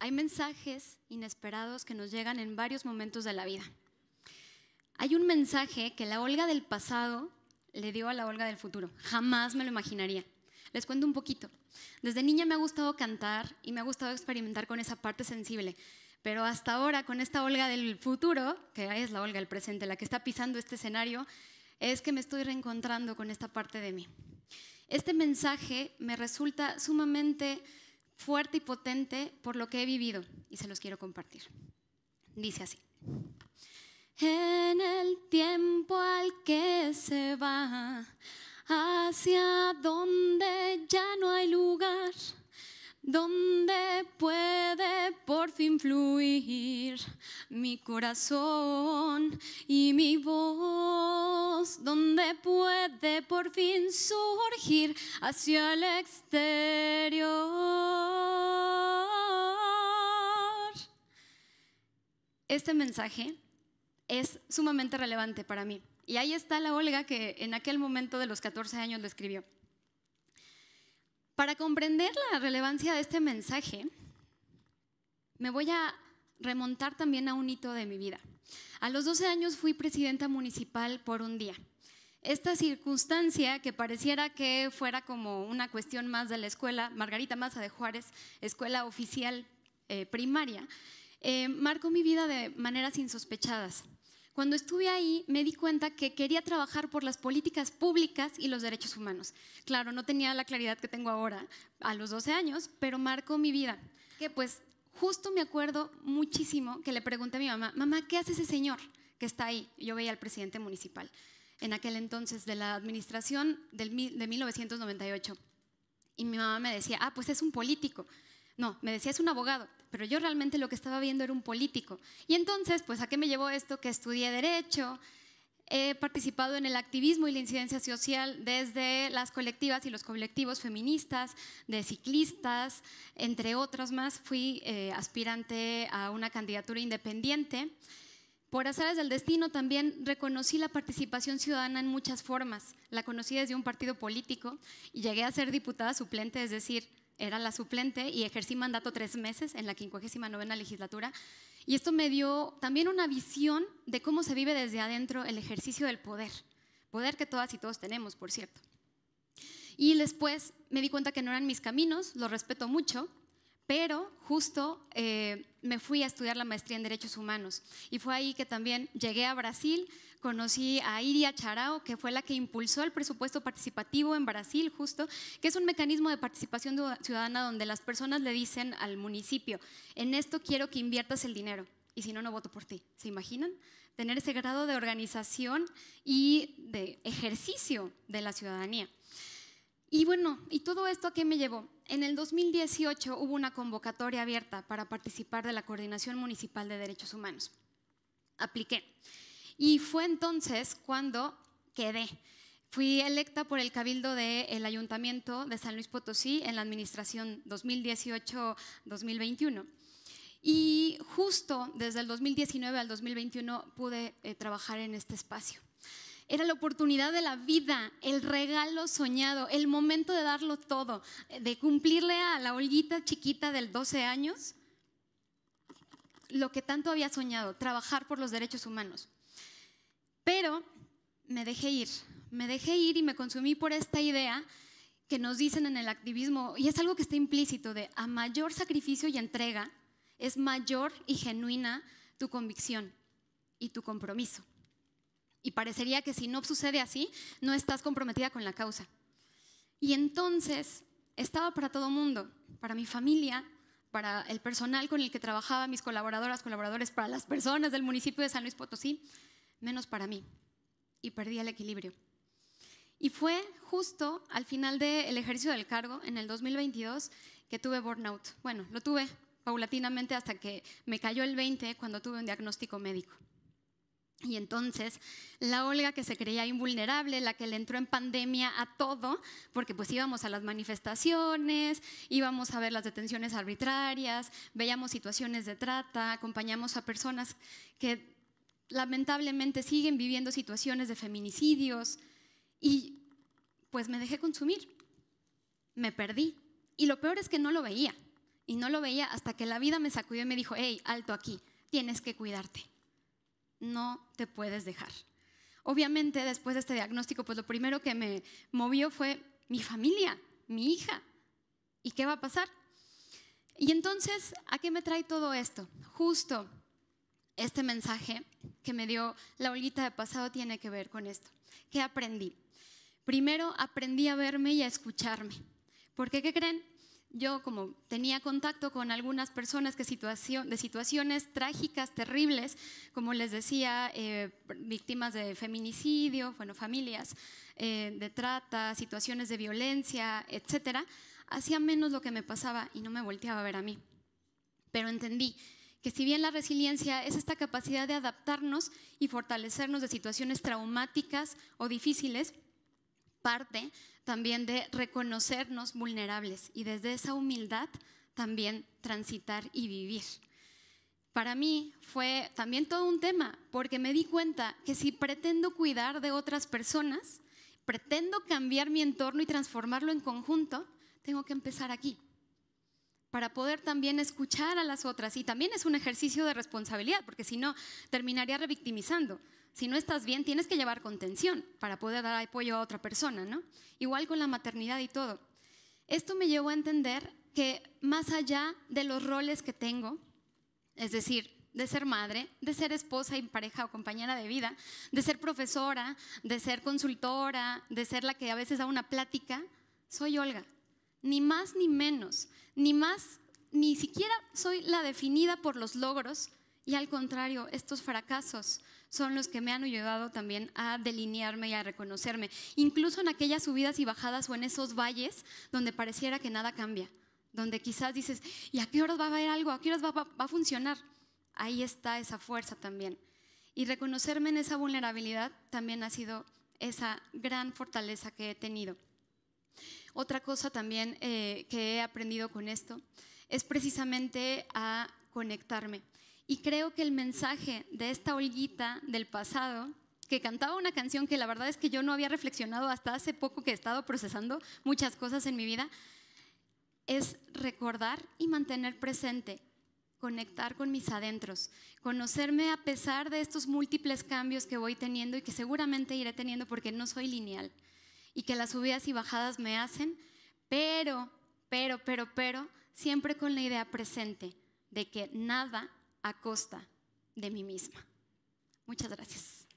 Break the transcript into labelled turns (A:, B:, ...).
A: Hay mensajes inesperados que nos llegan en varios momentos de la vida. Hay un mensaje que la Olga del pasado le dio a la Olga del futuro. Jamás me lo imaginaría. Les cuento un poquito. Desde niña me ha gustado cantar y me ha gustado experimentar con esa parte sensible. Pero hasta ahora, con esta Olga del futuro, que es la Olga del presente, la que está pisando este escenario, es que me estoy reencontrando con esta parte de mí. Este mensaje me resulta sumamente fuerte y potente por lo que he vivido y se los quiero compartir. Dice así. En el tiempo al que se va, hacia donde ya no hay lugar, donde puede por fin fluir mi corazón y mi voz, donde puede de por fin surgir hacia el exterior. Este mensaje es sumamente relevante para mí. Y ahí está la Olga que en aquel momento de los 14 años lo escribió. Para comprender la relevancia de este mensaje, me voy a remontar también a un hito de mi vida. A los 12 años fui presidenta municipal por un día. Esta circunstancia, que pareciera que fuera como una cuestión más de la escuela, Margarita Maza de Juárez, escuela oficial eh, primaria, eh, marcó mi vida de maneras insospechadas. Cuando estuve ahí me di cuenta que quería trabajar por las políticas públicas y los derechos humanos. Claro, no tenía la claridad que tengo ahora a los 12 años, pero marcó mi vida. Que pues justo me acuerdo muchísimo que le pregunté a mi mamá, mamá, ¿qué hace ese señor que está ahí? Yo veía al presidente municipal en aquel entonces de la administración de 1998. Y mi mamá me decía, ah, pues es un político. No, me decía es un abogado, pero yo realmente lo que estaba viendo era un político. Y entonces, pues, ¿a qué me llevó esto? Que estudié derecho, he participado en el activismo y la incidencia social desde las colectivas y los colectivos feministas, de ciclistas, entre otros más. Fui eh, aspirante a una candidatura independiente. Por azares del destino también reconocí la participación ciudadana en muchas formas. La conocí desde un partido político y llegué a ser diputada suplente, es decir, era la suplente y ejercí mandato tres meses en la 59 legislatura. Y esto me dio también una visión de cómo se vive desde adentro el ejercicio del poder, poder que todas y todos tenemos, por cierto. Y después me di cuenta que no eran mis caminos, lo respeto mucho, pero justo eh, me fui a estudiar la maestría en Derechos Humanos y fue ahí que también llegué a Brasil, conocí a Iria Charao, que fue la que impulsó el presupuesto participativo en Brasil justo, que es un mecanismo de participación ciudadana donde las personas le dicen al municipio, en esto quiero que inviertas el dinero y si no, no voto por ti. ¿Se imaginan? Tener ese grado de organización y de ejercicio de la ciudadanía. Y bueno, ¿y todo esto a qué me llevó? en el 2018 hubo una convocatoria abierta para participar de la Coordinación Municipal de Derechos Humanos. Apliqué. Y fue entonces cuando quedé. Fui electa por el Cabildo del Ayuntamiento de San Luis Potosí en la administración 2018-2021. Y justo desde el 2019 al 2021 pude eh, trabajar en este espacio. Era la oportunidad de la vida, el regalo soñado, el momento de darlo todo, de cumplirle a la holguita chiquita del 12 años lo que tanto había soñado, trabajar por los derechos humanos. Pero me dejé ir, me dejé ir y me consumí por esta idea que nos dicen en el activismo, y es algo que está implícito, de a mayor sacrificio y entrega, es mayor y genuina tu convicción y tu compromiso. Y parecería que si no sucede así, no estás comprometida con la causa. Y entonces estaba para todo mundo, para mi familia, para el personal con el que trabajaba, mis colaboradoras, colaboradores, para las personas del municipio de San Luis Potosí, menos para mí. Y perdí el equilibrio. Y fue justo al final del ejercicio del cargo, en el 2022, que tuve burnout. Bueno, lo tuve paulatinamente hasta que me cayó el 20 cuando tuve un diagnóstico médico. Y entonces la Olga que se creía invulnerable, la que le entró en pandemia a todo, porque pues íbamos a las manifestaciones, íbamos a ver las detenciones arbitrarias, veíamos situaciones de trata, acompañamos a personas que lamentablemente siguen viviendo situaciones de feminicidios y pues me dejé consumir, me perdí. Y lo peor es que no lo veía, y no lo veía hasta que la vida me sacudió y me dijo, hey, alto aquí, tienes que cuidarte no te puedes dejar. Obviamente, después de este diagnóstico, pues lo primero que me movió fue mi familia, mi hija. ¿Y qué va a pasar? Y entonces, ¿a qué me trae todo esto? Justo este mensaje que me dio la Olguita de pasado tiene que ver con esto. ¿Qué aprendí? Primero, aprendí a verme y a escucharme. Porque, ¿qué creen? yo como tenía contacto con algunas personas que situación, de situaciones trágicas, terribles, como les decía, eh, víctimas de feminicidio, bueno, familias eh, de trata, situaciones de violencia, etcétera, hacía menos lo que me pasaba y no me volteaba a ver a mí. Pero entendí que si bien la resiliencia es esta capacidad de adaptarnos y fortalecernos de situaciones traumáticas o difíciles, parte también de reconocernos vulnerables y desde esa humildad también transitar y vivir. Para mí fue también todo un tema, porque me di cuenta que si pretendo cuidar de otras personas, pretendo cambiar mi entorno y transformarlo en conjunto, tengo que empezar aquí, para poder también escuchar a las otras. Y también es un ejercicio de responsabilidad, porque si no, terminaría revictimizando. Si no estás bien, tienes que llevar contención para poder dar apoyo a otra persona, ¿no? Igual con la maternidad y todo. Esto me llevó a entender que más allá de los roles que tengo, es decir, de ser madre, de ser esposa y pareja o compañera de vida, de ser profesora, de ser consultora, de ser la que a veces da una plática, soy Olga ni más ni menos, ni más, ni siquiera soy la definida por los logros y al contrario, estos fracasos son los que me han ayudado también a delinearme y a reconocerme, incluso en aquellas subidas y bajadas o en esos valles donde pareciera que nada cambia, donde quizás dices, ¿y a qué horas va a haber algo? ¿A qué horas va, va a funcionar? Ahí está esa fuerza también. Y reconocerme en esa vulnerabilidad también ha sido esa gran fortaleza que he tenido. Otra cosa también eh, que he aprendido con esto es precisamente a conectarme. Y creo que el mensaje de esta Olguita del pasado, que cantaba una canción que la verdad es que yo no había reflexionado hasta hace poco que he estado procesando muchas cosas en mi vida, es recordar y mantener presente conectar con mis adentros, conocerme a pesar de estos múltiples cambios que voy teniendo y que seguramente iré teniendo porque no soy lineal y que las subidas y bajadas me hacen, pero, pero, pero, pero, siempre con la idea presente de que nada a costa de mí misma. Muchas gracias.